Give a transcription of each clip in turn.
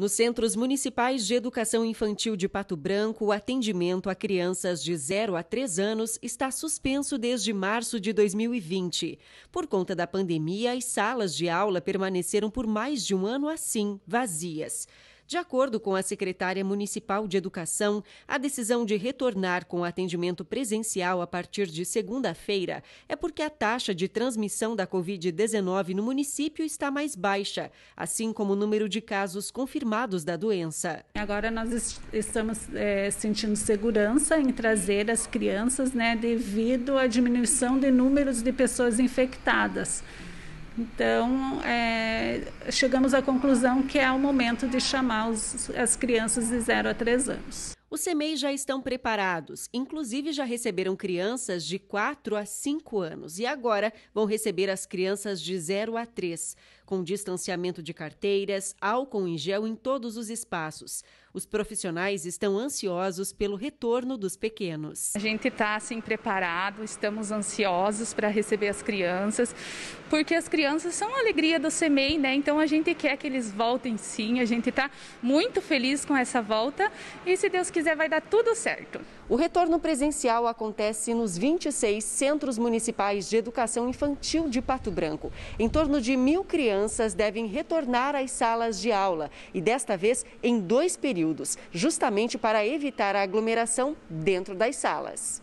Nos centros municipais de educação infantil de Pato Branco, o atendimento a crianças de 0 a 3 anos está suspenso desde março de 2020. Por conta da pandemia, as salas de aula permaneceram por mais de um ano assim, vazias. De acordo com a secretária municipal de Educação, a decisão de retornar com atendimento presencial a partir de segunda-feira é porque a taxa de transmissão da Covid-19 no município está mais baixa, assim como o número de casos confirmados da doença. Agora nós estamos é, sentindo segurança em trazer as crianças, né, devido à diminuição de números de pessoas infectadas. Então, é, chegamos à conclusão que é o momento de chamar os, as crianças de 0 a 3 anos. Os CEMEI já estão preparados, inclusive já receberam crianças de 4 a 5 anos e agora vão receber as crianças de 0 a 3 com distanciamento de carteiras, álcool em gel em todos os espaços. Os profissionais estão ansiosos pelo retorno dos pequenos. A gente está assim preparado, estamos ansiosos para receber as crianças, porque as crianças são a alegria do SEMEI, né? Então a gente quer que eles voltem sim, a gente está muito feliz com essa volta e se Deus quiser vai dar tudo certo. O retorno presencial acontece nos 26 centros municipais de educação infantil de Pato Branco. Em torno de mil crianças devem retornar às salas de aula e desta vez em dois períodos, justamente para evitar a aglomeração dentro das salas.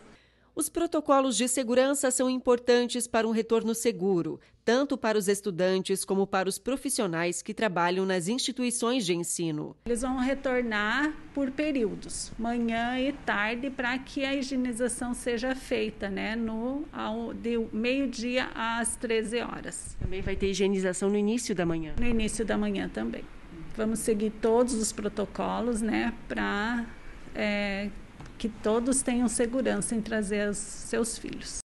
Os protocolos de segurança são importantes para um retorno seguro, tanto para os estudantes como para os profissionais que trabalham nas instituições de ensino. Eles vão retornar por períodos, manhã e tarde, para que a higienização seja feita, né, no ao, de meio-dia às 13 horas. Também vai ter higienização no início da manhã. No início da manhã também. Vamos seguir todos os protocolos, né, para é, que todos tenham segurança em trazer os seus filhos.